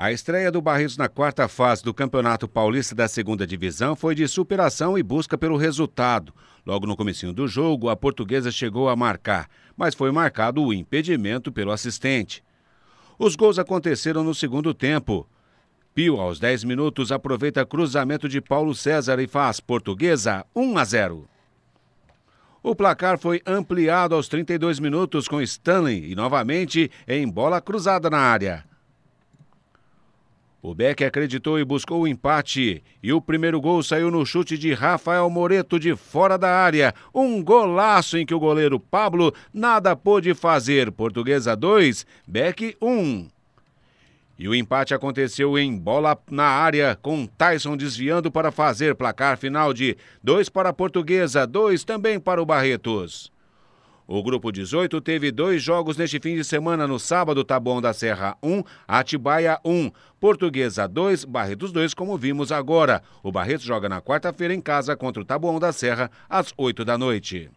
A estreia do Barretos na quarta fase do Campeonato Paulista da Segunda Divisão foi de superação e busca pelo resultado. Logo no comecinho do jogo, a portuguesa chegou a marcar, mas foi marcado o impedimento pelo assistente. Os gols aconteceram no segundo tempo. Pio, aos 10 minutos, aproveita cruzamento de Paulo César e faz portuguesa 1 a 0. O placar foi ampliado aos 32 minutos com Stanley e novamente em bola cruzada na área. O Beck acreditou e buscou o empate. E o primeiro gol saiu no chute de Rafael Moreto de fora da área. Um golaço em que o goleiro Pablo nada pôde fazer. Portuguesa 2, Beck 1. Um. E o empate aconteceu em bola na área, com Tyson desviando para fazer placar final de 2 para a Portuguesa, 2 também para o Barretos. O grupo 18 teve dois jogos neste fim de semana no sábado, Taboão da Serra 1, Atibaia 1, Portuguesa 2, Barretos 2, como vimos agora. O Barretos joga na quarta-feira em casa contra o Taboão da Serra às 8 da noite.